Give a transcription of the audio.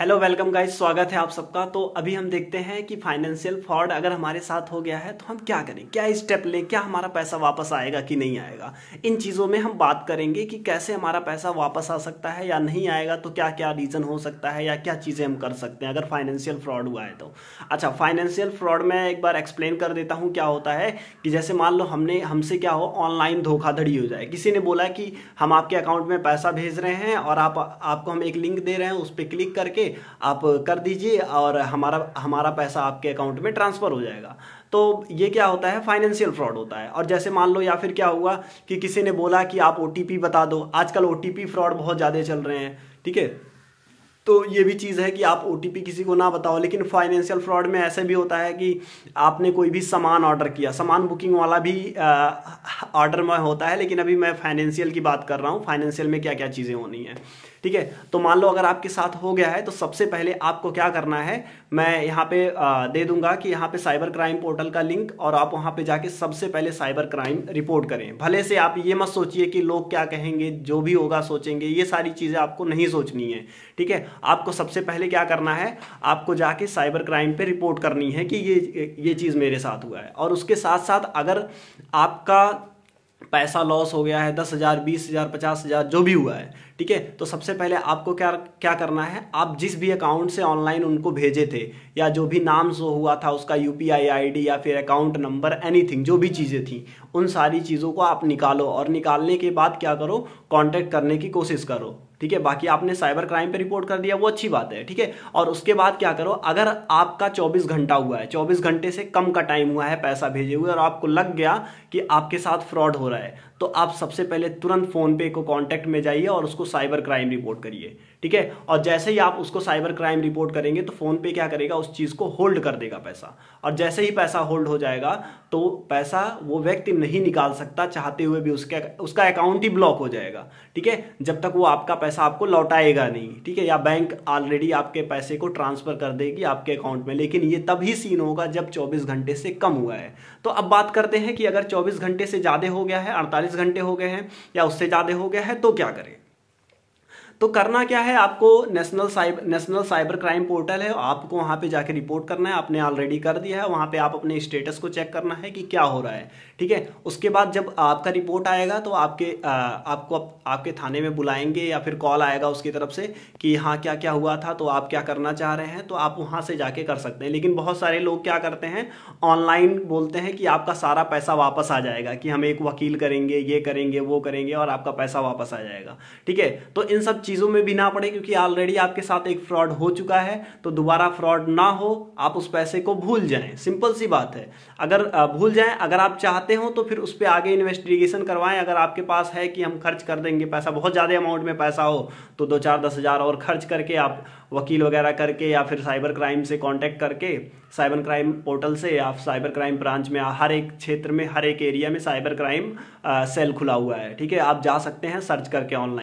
hello welcome guys स्वागत है आप सबका तो अभी हम देखते हैं कि फाइनेंशियल फ्रॉड अगर हमारे साथ हो गया है तो हम क्या करें क्या स्टेप लें क्या हमारा पैसा वापस आएगा कि नहीं आएगा इन चीज़ों में हम बात करेंगे कि कैसे हमारा पैसा वापस आ सकता है या नहीं आएगा तो क्या क्या रीज़न हो सकता है या क्या चीज़ें हम कर सकते हैं अगर फाइनेंशियल फ्रॉड हुआ है तो अच्छा फाइनेंशियल फ्रॉड में एक बार एक्सप्लेन कर देता हूँ क्या होता है कि जैसे मान लो हमने हमसे क्या हो ऑनलाइन धोखाधड़ी हो जाए किसी ने बोला कि हम आपके अकाउंट में पैसा भेज रहे हैं और आप आपको हम एक लिंक दे रहे हैं उस पर क्लिक करके आप कर दीजिए और हमारा हमारा पैसा आपके अकाउंट में ट्रांसफ़र हो जाएगा तो ये क्या होता है फाइनेंशियल फ्रॉड होता है और जैसे मान लो या फिर क्या हुआ कि किसी ने बोला कि आप ओ बता दो आजकल ओ फ्रॉड बहुत ज़्यादा चल रहे हैं ठीक है तो ये भी चीज़ है कि आप ओ किसी को ना बताओ लेकिन फाइनेंशियल फ्रॉड में ऐसे भी होता है कि आपने कोई भी सामान ऑर्डर किया सामान बुकिंग वाला भी ऑर्डर में होता है लेकिन अभी मैं फाइनेंशियल की बात कर रहा हूँ फाइनेंशियल में क्या क्या चीज़ें होनी है ठीक है तो मान लो अगर आपके साथ हो गया है तो सबसे पहले आपको क्या करना है मैं यहाँ पे दे दूंगा कि यहाँ पे साइबर क्राइम पोर्टल का लिंक और आप वहाँ पे जाके सबसे पहले साइबर क्राइम रिपोर्ट करें भले से आप ये मत सोचिए कि लोग क्या कहेंगे जो भी होगा सोचेंगे ये सारी चीज़ें आपको नहीं सोचनी है ठीक है आपको सबसे पहले क्या करना है आपको जाके साइबर क्राइम पर रिपोर्ट करनी है कि ये ये चीज़ मेरे साथ हुआ है और उसके साथ साथ अगर आपका पैसा लॉस हो गया है दस हज़ार बीस हज़ार पचास हज़ार जो भी हुआ है ठीक है तो सबसे पहले आपको क्या क्या करना है आप जिस भी अकाउंट से ऑनलाइन उनको भेजे थे या जो भी नाम शो हुआ था उसका U P I I D या फिर अकाउंट नंबर एनीथिंग जो भी चीज़ें थी उन सारी चीज़ों को आप निकालो और निकालने के बाद क्या करो कॉन्टैक्ट करने की कोशिश करो ठीक है बाकी आपने साइबर क्राइम पे रिपोर्ट कर दिया वो अच्छी बात है ठीक है और उसके बाद क्या करो अगर आपका 24 घंटा हुआ है 24 घंटे से कम का टाइम हुआ है पैसा भेजे हुए और आपको लग गया कि आपके साथ फ्रॉड हो रहा है तो आप सबसे पहले तुरंत फ़ोनपे को कांटेक्ट में जाइए और उसको साइबर क्राइम रिपोर्ट करिए ठीक है और जैसे ही आप उसको साइबर क्राइम रिपोर्ट करेंगे तो फ़ोनपे क्या करेगा उस चीज़ को होल्ड कर देगा पैसा और जैसे ही पैसा होल्ड हो जाएगा तो पैसा वो व्यक्ति नहीं निकाल सकता चाहते हुए भी उसके उसका अकाउंट ही ब्लॉक हो जाएगा ठीक है जब तक वो आपका पैसा आपको लौटाएगा नहीं ठीक है या बैंक ऑलरेडी आपके पैसे को ट्रांसफ़र कर देगी आपके अकाउंट में लेकिन ये तभी सीन होगा जब चौबीस घंटे से कम हुआ है तो अब बात करते हैं कि अगर चौबीस घंटे से ज़्यादा हो गया है अड़तालीस घंटे हो गए हैं या उससे ज़्यादा हो गया है तो क्या करें तो करना क्या है आपको national cyber national cyber crime portal है आपको वहां पे जाके रिपोर्ट करना है आपने ऑलरेडी कर दिया है वहां पे आप अपने स्टेटस को चेक करना है कि क्या हो रहा है ठीक है उसके बाद जब आपका रिपोर्ट आएगा तो आपके आ, आपको आप, आपके थाने में बुलाएंगे या फिर कॉल आएगा उसकी तरफ से कि हाँ क्या क्या हुआ था तो आप क्या करना चाह रहे हैं तो आप वहाँ से जाके कर सकते हैं लेकिन बहुत सारे लोग क्या करते हैं ऑनलाइन बोलते हैं कि आपका सारा पैसा वापस आ जाएगा कि हम एक वकील करेंगे ये करेंगे वो करेंगे और आपका पैसा वापस आ जाएगा ठीक है तो इन सब चीज़ों में भी ना पड़े क्योंकि ऑलरेडी आपके साथ एक फ्रॉड हो चुका है तो दोबारा फ्रॉड ना हो आप उस पैसे को भूल जाएं सिंपल सी बात है अगर भूल जाएं अगर आप चाहते हो तो फिर उस पर आगे इन्वेस्टिगेशन करवाएं अगर आपके पास है कि हम खर्च कर देंगे पैसा बहुत ज़्यादा अमाउंट में पैसा हो तो दो चार दस हज़ार और खर्च करके आप वकील वगैरह करके या फिर साइबर क्राइम से कॉन्टैक्ट करके साइबर क्राइम पोर्टल से या साइबर क्राइम ब्रांच में हर एक क्षेत्र में हर एक एरिया में साइबर क्राइम सेल खुला हुआ है ठीक है आप जा सकते हैं सर्च करके ऑनलाइन